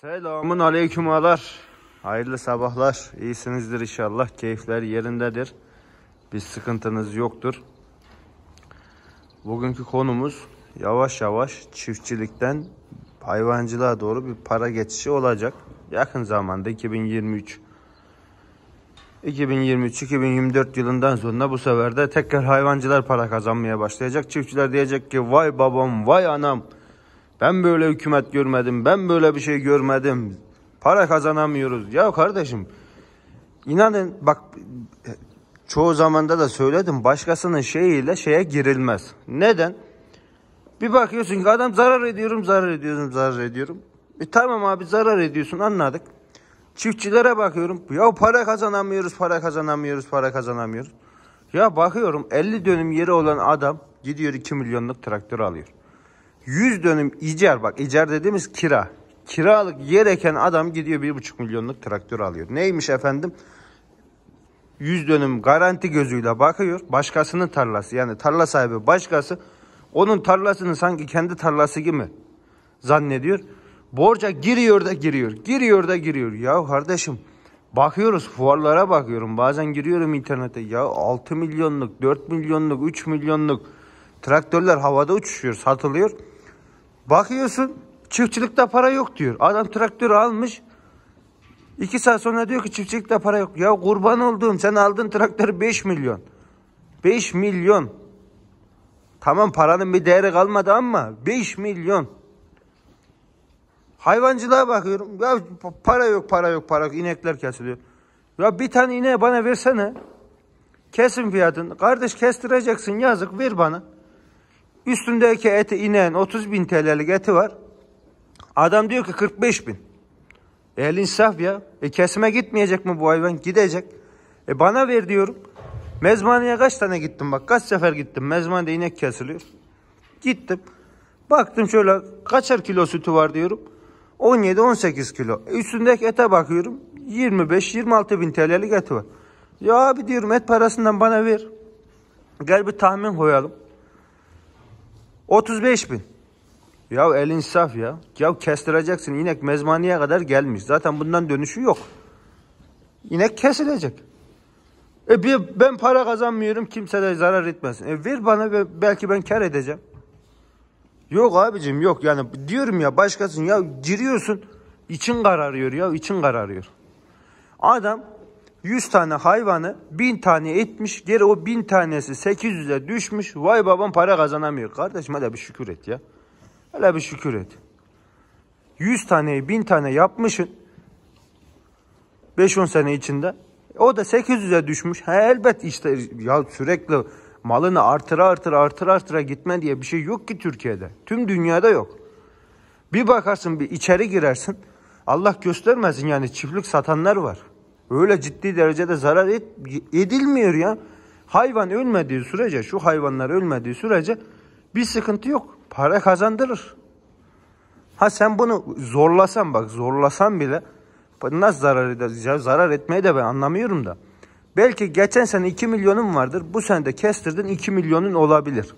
Selamun aleyküm ağalar. Hayırlı sabahlar. İyisinizdir inşallah. Keyifler yerindedir. Bir sıkıntınız yoktur. Bugünkü konumuz yavaş yavaş çiftçilikten hayvancılığa doğru bir para geçişi olacak. Yakın zamanda 2023 2023-2024 yılından sonra bu sefer de tekrar hayvancılar para kazanmaya başlayacak. Çiftçiler diyecek ki vay babam vay anam ben böyle hükümet görmedim. Ben böyle bir şey görmedim. Para kazanamıyoruz. Ya kardeşim inanın bak çoğu zamanda da söyledim. Başkasının şeyiyle şeye girilmez. Neden? Bir bakıyorsun ki adam zarar ediyorum, zarar ediyorum, zarar ediyorum. E tamam abi zarar ediyorsun anladık. Çiftçilere bakıyorum. Ya para kazanamıyoruz, para kazanamıyoruz, para kazanamıyoruz. Ya bakıyorum 50 dönüm yeri olan adam gidiyor 2 milyonluk traktör alıyor. 100 dönüm icar bak icar dediğimiz kira. Kiralık yereken adam gidiyor 1,5 milyonluk traktör alıyor. Neymiş efendim? 100 dönüm garanti gözüyle bakıyor. Başkasının tarlası yani tarla sahibi başkası onun tarlasını sanki kendi tarlası gibi zannediyor. Borca giriyor da giriyor. Giriyor da giriyor. Ya kardeşim bakıyoruz fuarlara bakıyorum. Bazen giriyorum internete. Ya 6 milyonluk, 4 milyonluk, 3 milyonluk traktörler havada uçuşuyor, satılıyor. Bakıyorsun çiftçilikte para yok diyor. Adam traktörü almış. İki saat sonra diyor ki çiftçilikte para yok. Ya kurban olduğum sen aldın traktörü 5 milyon. 5 milyon. Tamam paranın bir değeri kalmadı ama 5 milyon. Hayvancılığa bakıyorum. Ya para yok para yok para yok. İnekler kesiliyor. Ya bir tane ineği bana versene. Kesin fiyatını. Kardeş kestireceksin yazık ver bana. Üstündeki eti inen 30 bin TL'lik eti var. Adam diyor ki 45 bin. E el insaf ya. E kesime gitmeyecek mi bu hayvan? Gidecek. E bana ver diyorum. Mezmaneye kaç tane gittim bak. Kaç sefer gittim. Mezmanede inek kesiliyor. Gittim. Baktım şöyle kaçar kilo sütü var diyorum. 17-18 kilo. E, üstündeki ete bakıyorum. 25-26 bin TL'lik eti var. Ya abi diyorum et parasından bana ver. Gel bir tahmin koyalım. 35 bin. Ya elin saf ya. Ya kestireceksin. inek mezmaniye kadar gelmiş. Zaten bundan dönüşü yok. İnek kesilecek. E bir, ben para kazanmıyorum kimse de zarar etmesin. E ver bana belki ben kar edeceğim. Yok abicim yok yani diyorum ya başkasın ya giriyorsun için kararıyor ya için kararıyor. Adam 100 tane hayvanı 1000 tane etmiş. Geri o 1000 tanesi 800'e düşmüş. Vay babam para kazanamıyor. Kardeşim hele bir şükür et ya. Hele bir şükür et. 100 taneyi 1000 tane yapmışsın. 5-10 sene içinde. E, o da 800'e düşmüş. He, elbet işte ya sürekli malını artıra artıra artıra artıra gitme diye bir şey yok ki Türkiye'de. Tüm dünyada yok. Bir bakarsın bir içeri girersin. Allah göstermesin yani çiftlik satanlar var. Öyle ciddi derecede zarar et, edilmiyor ya. Hayvan ölmediği sürece, şu hayvanlar ölmediği sürece bir sıkıntı yok. Para kazandırır. Ha sen bunu zorlasan bak zorlasan bile nasıl zarar edeceğiz? Zarar etmeyi de ben anlamıyorum da. Belki geçen sene 2 milyonun vardır. Bu sene de kestirdin 2 milyonun olabilir.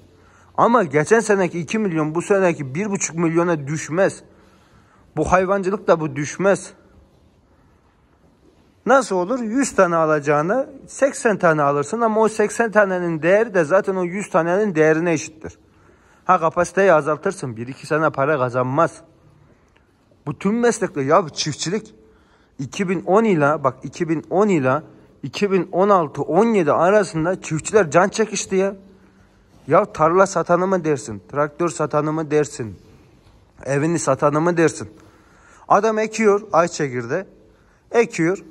Ama geçen seneki 2 milyon bu seneki 1,5 milyona düşmez. Bu hayvancılık da bu düşmez. Nasıl olur? 100 tane alacağını 80 tane alırsın ama o 80 tanenin değeri de zaten o 100 tanenin değerine eşittir. Ha kapasiteyi azaltırsın. 1-2 sene para kazanmaz. Bu tüm meslekler ya çiftçilik 2010 ile bak 2010 ile 2016-17 arasında çiftçiler can çekişti ya. Ya tarla satanı mı dersin? Traktör satanı mı dersin? Evini satanı mı dersin? Adam ekiyor ayçiçekirde. Ekiyor.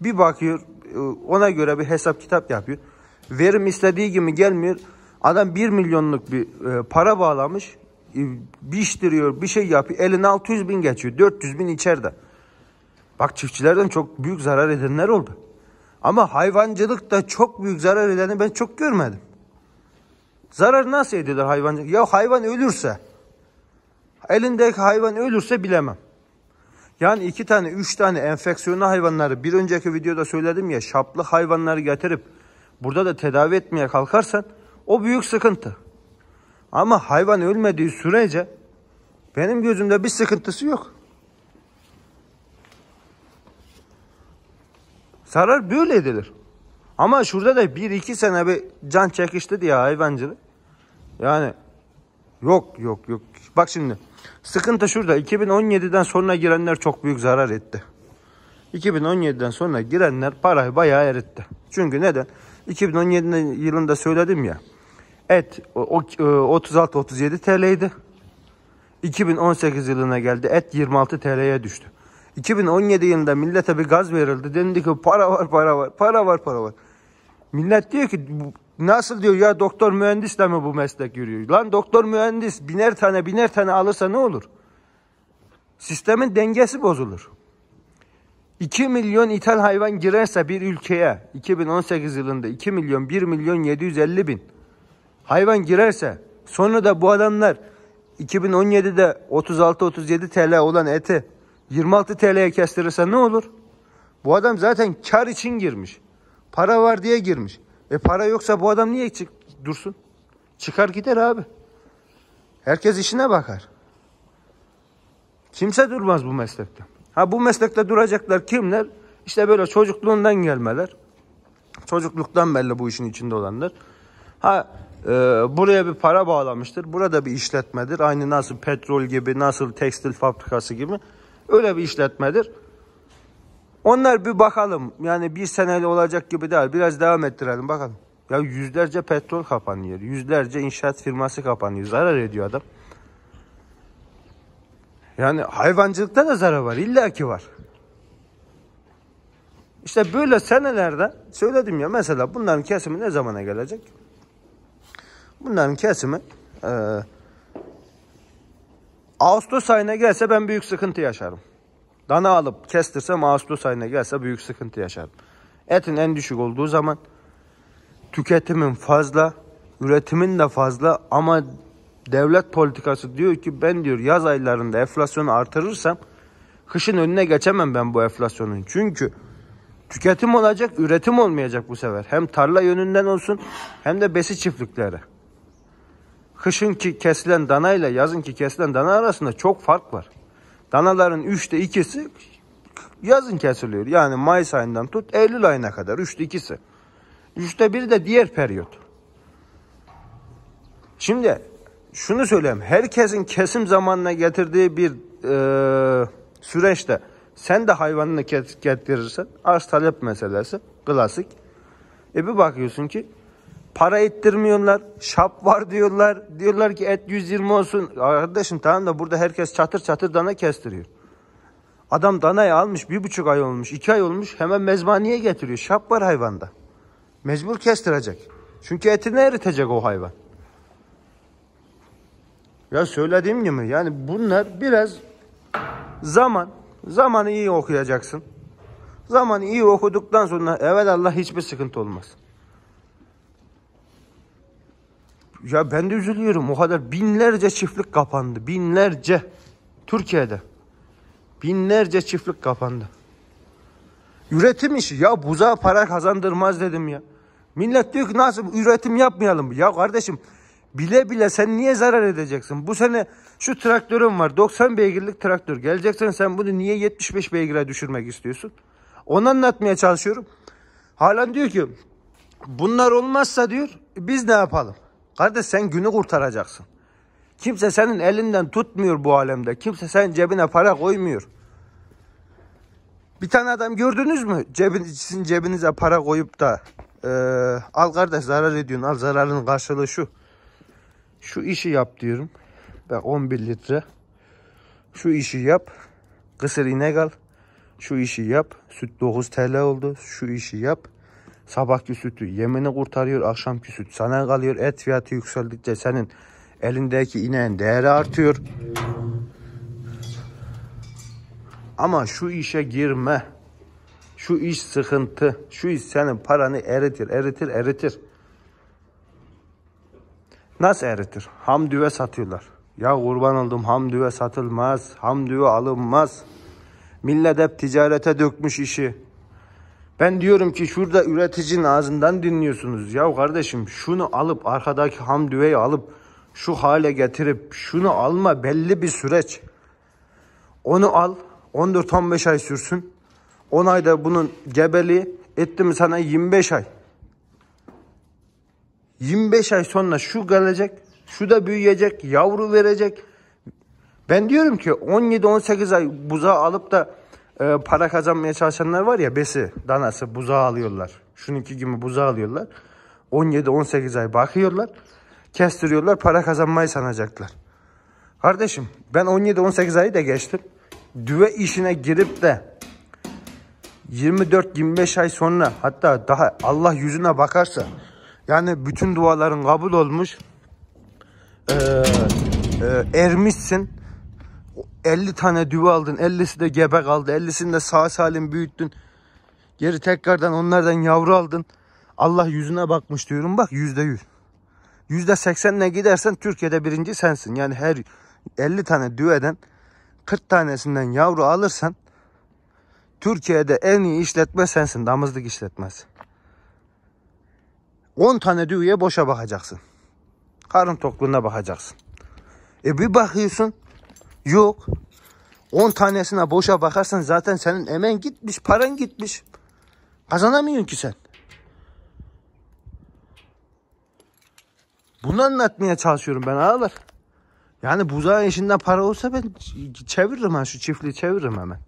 Bir bakıyor e, ona göre bir hesap kitap yapıyor. Verim istediği gibi gelmiyor. Adam 1 milyonluk bir e, para bağlamış. E, Biştiriyor bir şey yapıyor. Eline 600 bin geçiyor. 400 bin içeride. Bak çiftçilerden çok büyük zarar edenler oldu. Ama hayvancılıkta çok büyük zarar edeni ben çok görmedim. Zarar nasıl ediyorlar hayvancılık? Ya hayvan ölürse, elindeki hayvan ölürse bilemem. Yani iki tane, üç tane enfeksiyonlu hayvanları bir önceki videoda söyledim ya şaplı hayvanları getirip burada da tedavi etmeye kalkarsan o büyük sıkıntı. Ama hayvan ölmediği sürece benim gözümde bir sıkıntısı yok. Zarar böyle edilir. Ama şurada da bir iki sene bir can çekişti diye hayvancılık. Yani yok yok yok. Bak şimdi Sıkıntı şurada. 2017'den sonra girenler çok büyük zarar etti. 2017'den sonra girenler parayı bayağı eritti. Çünkü neden? 2017 yılında söyledim ya. Et 36-37 TL idi. 2018 yılına geldi. Et 26 TL'ye düştü. 2017 yılında millete bir gaz verildi. Dendi ki para var para var para var para var. Millet diyor ki Nasıl diyor ya doktor mühendisle mi bu meslek yürüyor? Lan doktor mühendis biner tane biner tane alırsa ne olur? Sistemin dengesi bozulur. 2 milyon ithal hayvan girerse bir ülkeye 2018 yılında 2 milyon 1 milyon 750 bin hayvan girerse sonra da bu adamlar 2017'de 36-37 TL olan eti 26 TL'ye kestirirse ne olur? Bu adam zaten kar için girmiş. Para var diye girmiş. E para yoksa bu adam niye çık dursun? Çıkar gider abi. Herkes işine bakar. Kimse durmaz bu meslekte. Ha bu meslekte duracaklar kimler? İşte böyle çocukluğundan gelmeler. Çocukluktan belli bu işin içinde olanlar. Ha e, buraya bir para bağlamıştır. Burada bir işletmedir. Aynı nasıl petrol gibi, nasıl tekstil fabrikası gibi. Öyle bir işletmedir. Onlar bir bakalım. Yani bir seneli olacak gibi değil. Biraz devam ettirelim bakalım. Ya yüzlerce petrol kapanıyor. Yüzlerce inşaat firması kapanıyor. Zarar ediyor adam. Yani hayvancılıkta da zarar var. İlla ki var. İşte böyle senelerde söyledim ya mesela bunların kesimi ne zamana gelecek? Bunların kesimi e, Ağustos ayına gelse ben büyük sıkıntı yaşarım. Dana alıp kestirsem Ağustos ayına gelse büyük sıkıntı yaşarım. Etin en düşük olduğu zaman tüketimin fazla, üretimin de fazla ama devlet politikası diyor ki ben diyor yaz aylarında enflasyonu artırırsam kışın önüne geçemem ben bu enflasyonun. Çünkü tüketim olacak, üretim olmayacak bu sefer. Hem tarla yönünden olsun hem de besi çiftlikleri. Kışın ki kesilen dana ile yazın ki kesilen dana arasında çok fark var. Danaların üçte ikisi yazın kesiliyor. Yani Mayıs ayından tut Eylül ayına kadar üçte ikisi. Üçte biri de diğer periyot. Şimdi şunu söyleyeyim. Herkesin kesim zamanına getirdiği bir e, süreçte sen de hayvanını getirirsen arz talep meselesi klasik. E bir bakıyorsun ki Para ettirmiyorlar. Şap var diyorlar. Diyorlar ki et 120 olsun. Arkadaşım tamam da burada herkes çatır çatır dana kestiriyor. Adam danayı almış bir buçuk ay olmuş, iki ay olmuş hemen mezbaniye getiriyor. Şap var hayvanda. Mecbur kestirecek. Çünkü etini eritecek o hayvan. Ya söylediğim gibi yani bunlar biraz zaman. Zamanı iyi okuyacaksın. Zamanı iyi okuduktan sonra evet Allah hiçbir sıkıntı olmaz. Ya ben de üzülüyorum. O kadar binlerce çiftlik kapandı. Binlerce. Türkiye'de. Binlerce çiftlik kapandı. Üretim işi. Ya buza para kazandırmaz dedim ya. Millet diyor ki nasıl üretim yapmayalım. Ya kardeşim bile bile sen niye zarar edeceksin? Bu sene şu traktörüm var 90 beygirlik traktör. Geleceksen sen bunu niye 75 beygire düşürmek istiyorsun? Onu anlatmaya çalışıyorum. Halen diyor ki bunlar olmazsa diyor biz ne yapalım? Kardeş sen günü kurtaracaksın. Kimse senin elinden tutmuyor bu alemde. Kimse senin cebine para koymuyor. Bir tane adam gördünüz mü? Cebin, sizin cebinize para koyup da e, al kardeş zarar ediyorsun. Al zararın karşılığı şu. Şu işi yap diyorum. Ve 11 litre. Şu işi yap. Kısır inek al. Şu işi yap. Süt 9 TL oldu. Şu işi yap. Sabahki sütü yemini kurtarıyor, akşamki süt sana kalıyor. Et fiyatı yükseldikçe senin elindeki ineğin değeri artıyor. Ama şu işe girme. Şu iş sıkıntı. Şu iş senin paranı eritir, eritir, eritir. Nasıl eritir? Ham düve satıyorlar. Ya kurban oldum ham düve satılmaz. Ham düve alınmaz. Millet hep ticarete dökmüş işi. Ben diyorum ki şurada üreticinin ağzından dinliyorsunuz. Ya kardeşim şunu alıp arkadaki ham düveyi alıp şu hale getirip şunu alma belli bir süreç. Onu al 14-15 ay sürsün. 10 ayda bunun gebeliği ettim mi sana 25 ay. 25 ay sonra şu gelecek, şu da büyüyecek, yavru verecek. Ben diyorum ki 17-18 ay buza alıp da e, para kazanmaya çalışanlar var ya besi, danası, buzağı alıyorlar. Şununki gibi buzağı alıyorlar. 17-18 ay bakıyorlar. Kestiriyorlar para kazanmayı sanacaklar. Kardeşim ben 17-18 ayı da geçtim. Düve işine girip de 24-25 ay sonra hatta daha Allah yüzüne bakarsa yani bütün duaların kabul olmuş e, e, ermişsin 50 tane düve aldın. 50'si de gebe kaldı. 50'sini de sağ salim büyüttün. Geri tekrardan onlardan yavru aldın. Allah yüzüne bakmış diyorum. Bak yüzde yüz. Yüzde seksenle gidersen Türkiye'de birinci sensin. Yani her 50 tane düveden 40 tanesinden yavru alırsan Türkiye'de en iyi işletme sensin. Damızlık işletmez. 10 tane düğüye boşa bakacaksın. Karın tokluğuna bakacaksın. E bir bakıyorsun Yok. 10 tanesine boşa bakarsan zaten senin emen gitmiş, paran gitmiş. Kazanamıyorsun ki sen. Bunu anlatmaya çalışıyorum ben ağalar. Yani buzağı işinden para olsa ben çeviririm ha şu çiftliği çeviririm hemen.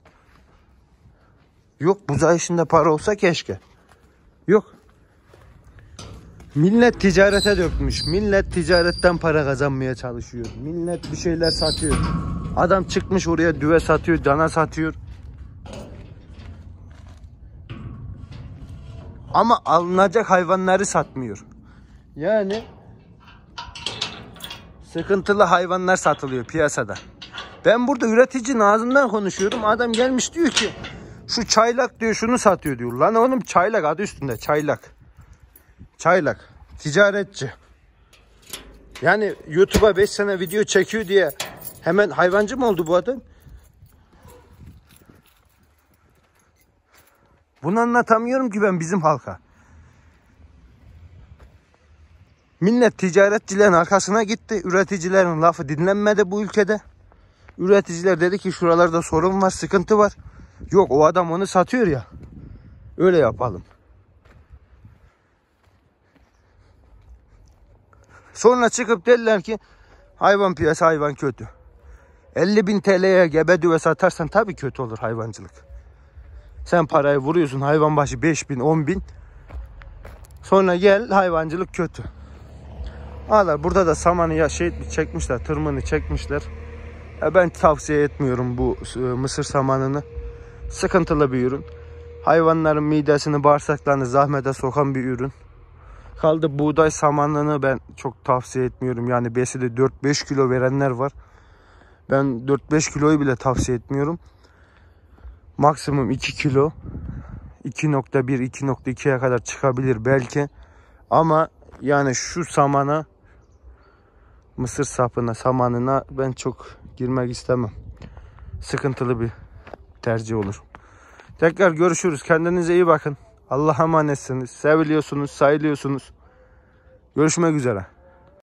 Yok buzağı işinde para olsa keşke. Yok. Millet ticarete dökmüş. Millet ticaretten para kazanmaya çalışıyor. Millet bir şeyler satıyor. Adam çıkmış oraya düve satıyor, dana satıyor. Ama alınacak hayvanları satmıyor. Yani sıkıntılı hayvanlar satılıyor piyasada. Ben burada üreticinin ağzından konuşuyorum. Adam gelmiş diyor ki şu çaylak diyor şunu satıyor diyor. Lan oğlum çaylak adı üstünde çaylak. Çaylak. Ticaretçi. Yani YouTube'a 5 sene video çekiyor diye Hemen hayvancı mı oldu bu adam? Bunu anlatamıyorum ki ben bizim halka. Millet ticaretçilerin arkasına gitti. Üreticilerin lafı dinlenmedi bu ülkede. Üreticiler dedi ki şuralarda sorun var, sıkıntı var. Yok o adam onu satıyor ya. Öyle yapalım. Sonra çıkıp dediler ki hayvan piyasa hayvan kötü. 50 bin TL'ye gebe ve satarsan tabii kötü olur hayvancılık. Sen parayı vuruyorsun hayvan başı 5 bin 10 bin. Sonra gel hayvancılık kötü. Ağlar burada da samanı ya şey çekmişler tırmanı çekmişler. E ben tavsiye etmiyorum bu e, mısır samanını. Sıkıntılı bir ürün. Hayvanların midesini bağırsaklarını zahmete sokan bir ürün. Kaldı buğday samanını ben çok tavsiye etmiyorum. Yani beside 4-5 kilo verenler var. Ben 4-5 kiloyu bile tavsiye etmiyorum. Maksimum 2 kilo. 2.1-2.2'ye kadar çıkabilir belki. Ama yani şu samana mısır sapına, samanına ben çok girmek istemem. Sıkıntılı bir tercih olur. Tekrar görüşürüz. Kendinize iyi bakın. Allah'a emanetsiniz. Seviliyorsunuz, sayılıyorsunuz. Görüşmek üzere.